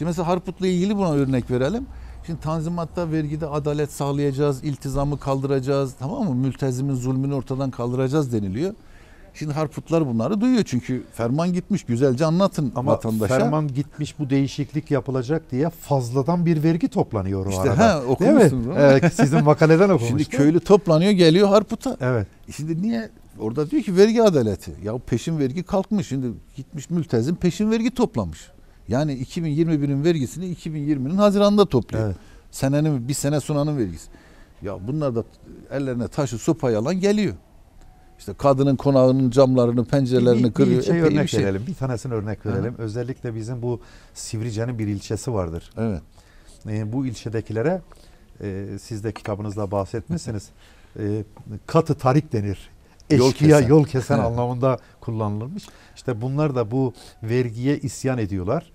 Şimdi mesela harputlu ilgili buna örnek verelim. Şimdi Tanzimat'ta vergide adalet sağlayacağız, iltizamı kaldıracağız, tamam mı? Mültezimin zulmünü ortadan kaldıracağız deniliyor. Şimdi Harputlar bunları duyuyor çünkü ferman gitmiş. Güzelce anlatın Ama vatandaşa. ferman gitmiş bu değişiklik yapılacak diye fazladan bir vergi toplanıyor o işte, arada. He, okumuşsunuz değil mi? Değil mi? Ee, sizin makaleden okumuştum. Şimdi köylü toplanıyor geliyor Harput'a. Evet. Şimdi niye? Orada diyor ki vergi adaleti. Ya peşin vergi kalkmış. Şimdi gitmiş mültezim peşin vergi toplamış. Yani 2021'in vergisini 2020'nin Haziran'da topluyor. Evet. Senenin bir sene sonanın vergisi. Ya bunlar da ellerine taşı sopayı alan geliyor. İşte kadının konağının camlarını, pencerelerini bir, kırıyor. Şey bir ilçeye örnek bir şey. verelim. Bir tanesini örnek verelim. Hı. Özellikle bizim bu Sivrice'nin bir ilçesi vardır. Evet. E, bu ilçedekilere e, siz de kitabınızda bahsetmişsiniz. E, katı tarik denir. Eşkıya yol kesen, yol kesen anlamında kullanılmış. İşte bunlar da bu vergiye isyan ediyorlar.